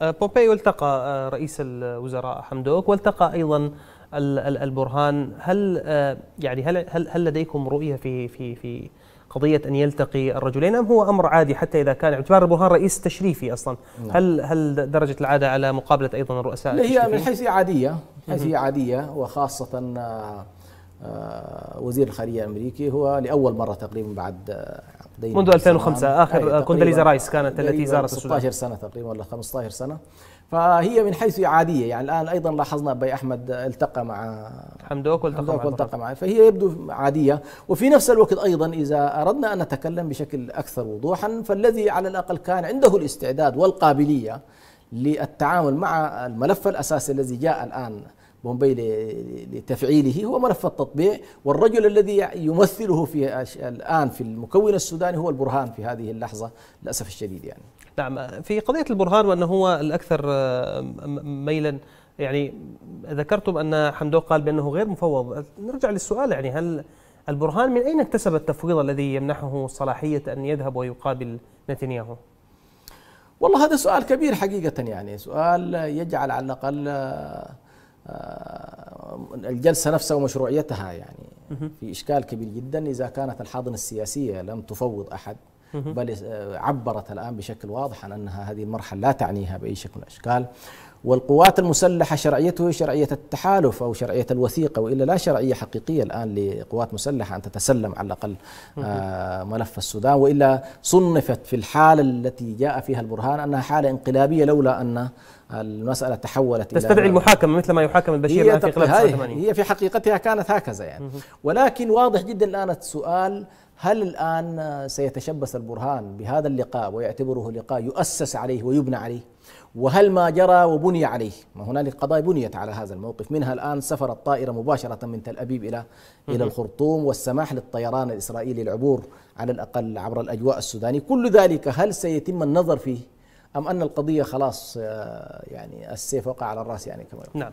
آه، بومبيو التقى آه، رئيس الوزراء حمدوك والتقى ايضا البرهان هل آه، يعني هل هل, هل لديكم رؤيه في في في قضيه ان يلتقي الرجلين ام هو امر عادي حتى اذا كان اعتبار البرهان رئيس تشريفي اصلا نعم. هل هل درجه العاده على مقابله ايضا الرؤساء هي من حيث عاديه من حيث عاديه وخاصه وزير الخارجيه الامريكي هو لاول مره تقريبا بعد منذ 2005 اخر كونداليزا رايس كانت التي أيوة، زارت 16 سنه تقريبا ولا 15 سنه فهي من حيث عاديه يعني الان ايضا لاحظنا باي احمد التقى مع حمدوك والتقى حمدوك مع والتقى معه فهي يبدو عاديه وفي نفس الوقت ايضا اذا اردنا ان نتكلم بشكل اكثر وضوحا فالذي على الاقل كان عنده الاستعداد والقابليه للتعامل مع الملف الاساسي الذي جاء الان مومباي لتفعيله هو ملف التطبيع والرجل الذي يمثله في الآن في المكون السوداني هو البرهان في هذه اللحظة للأسف الشديد يعني نعم في قضية البرهان وأنه هو الأكثر آه، ميلا يعني ذكرتم أن حمدوق قال بأنه غير مفوض نرجع للسؤال يعني هل البرهان من أين اكتسب التفويض الذي يمنحه صلاحية أن يذهب ويقابل نتنياهو؟ والله هذا سؤال كبير حقيقة يعني سؤال يجعل على الأقل آه، آه، الجلسة نفسها ومشروعيتها يعني في إشكال كبير جدا إذا كانت الحاضنة السياسية لم تفوض أحد بل آه، عبرت الآن بشكل واضح عن أنها هذه المرحلة لا تعنيها بأي شكل من الأشكال والقوات المسلحة شرعيته شرعية التحالف أو شرعية الوثيقة وإلا لا شرعية حقيقية الآن لقوات مسلحة أن تتسلم على الأقل آه، ملف السودان وإلا صنفت في الحالة التي جاء فيها البرهان أنها حالة انقلابية لولا أن المسألة تحولت تستدعي إلى المحاكمة مثل ما يحاكم البشير هي في 89 هي في حقيقتها كانت هكذا يعني ولكن واضح جدا الآن السؤال هل الآن سيتشبث البرهان بهذا اللقاء ويعتبره لقاء يؤسس عليه ويبنى عليه وهل ما جرى وبني عليه ما هنالك قضايا بنيت على هذا الموقف منها الآن سفر الطائرة مباشرة من تل أبيب إلى إلى الخرطوم والسماح للطيران الإسرائيلي العبور على الأقل عبر الأجواء السوداني كل ذلك هل سيتم النظر فيه أم أن القضية خلاص آه، يعني السيف وقع على الرأس يعني كما نعم